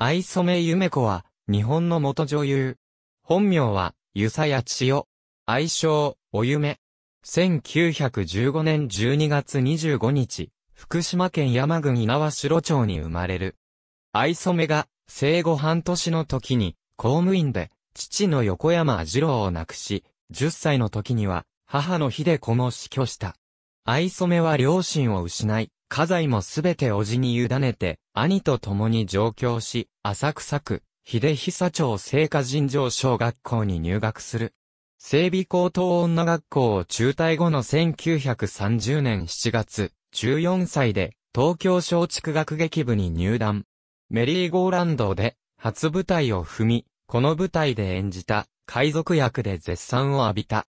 藍染夢子は、日本の元女優。本名は、ゆさや千代。愛称、お夢。1915年12月25日、福島県山郡稲城町に生まれる。藍染が、生後半年の時に、公務員で、父の横山二郎を亡くし、10歳の時には、母の秀子も死去した。藍染は両親を失い、家財もすべて叔父に委ねて、兄と共に上京し、浅草区、秀久町聖火尋常小学校に入学する。整備高等女学校を中退後の1930年7月、14歳で、東京松竹学劇部に入団。メリーゴーランドで、初舞台を踏み、この舞台で演じた、海賊役で絶賛を浴びた。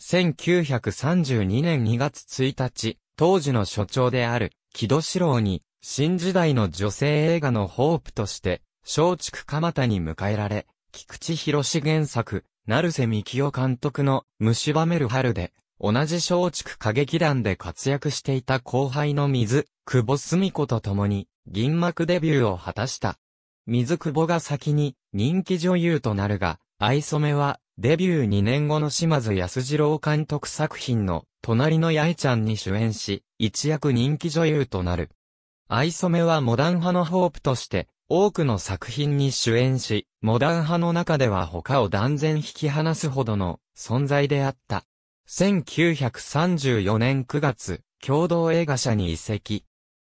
1932年2月1日、当時の所長である、木戸四郎に、新時代の女性映画のホープとして、松竹蒲田に迎えられ、菊池博士原作、成瀬幹夫監督の、蝕める春で、同じ松竹歌劇団で活躍していた後輩の水、久保澄子と共に、銀幕デビューを果たした。水久保が先に、人気女優となるが、藍染めは、デビュー2年後の島津安二郎監督作品の隣の八重ちゃんに主演し、一躍人気女優となる。愛染はモダン派のホープとして、多くの作品に主演し、モダン派の中では他を断然引き離すほどの存在であった。1934年9月、共同映画社に移籍。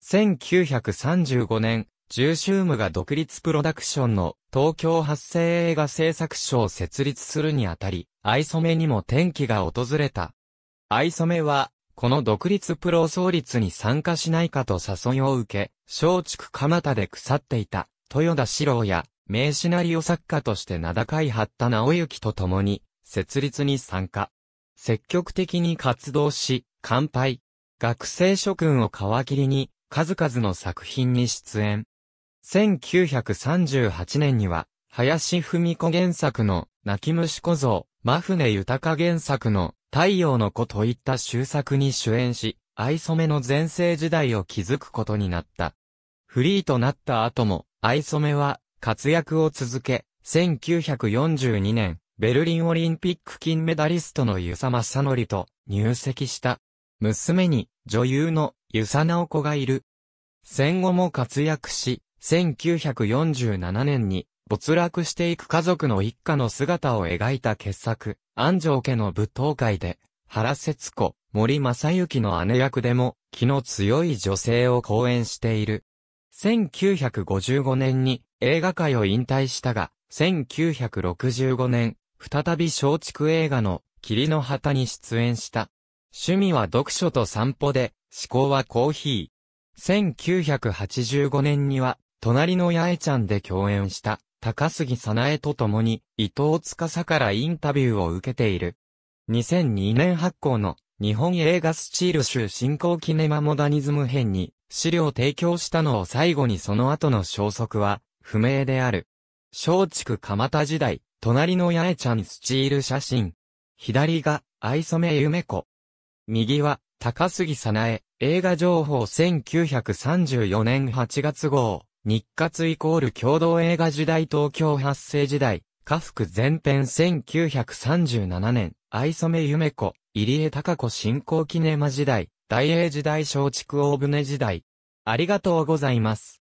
1935年、ジューシュームが独立プロダクションの東京発生映画制作所を設立するにあたり、藍染にも転機が訪れた。藍染は、この独立プロ創立に参加しないかと誘いを受け、松竹蒲田で腐っていた、豊田史郎や、名シナリオ作家として名高い八田直之と共に、設立に参加。積極的に活動し、乾杯。学生諸君を皮切りに、数々の作品に出演。1938年には、林文子原作の泣き虫小僧、真船豊原作の太陽の子といった終作に主演し、藍染めの前世時代を築くことになった。フリーとなった後も、藍染めは活躍を続け、1942年、ベルリンオリンピック金メダリストのユサマサノリと入籍した。娘に女優のユサナオコがいる。戦後も活躍し、1947年に没落していく家族の一家の姿を描いた傑作、安城家の舞踏会で、原節子、森正幸の姉役でも、気の強い女性を講演している。1955年に映画界を引退したが、1965年、再び松竹映画の霧の旗に出演した。趣味は読書と散歩で、思考はコーヒー。1985年には隣の八重ちゃんで共演した、高杉さなえと共に、伊藤司からインタビューを受けている。2002年発行の、日本映画スチール集進興キネマモダニズム編に、資料提供したのを最後にその後の消息は、不明である。松竹蒲田時代、隣の八重ちゃんスチール写真。左が、愛染夢子。右は、高杉さなえ、映画情報1934年8月号。日活イコール共同映画時代東京発生時代、家福前編1937年、愛染夢子、入江隆子新興キネマ時代、大英時代松竹大船時代。ありがとうございます。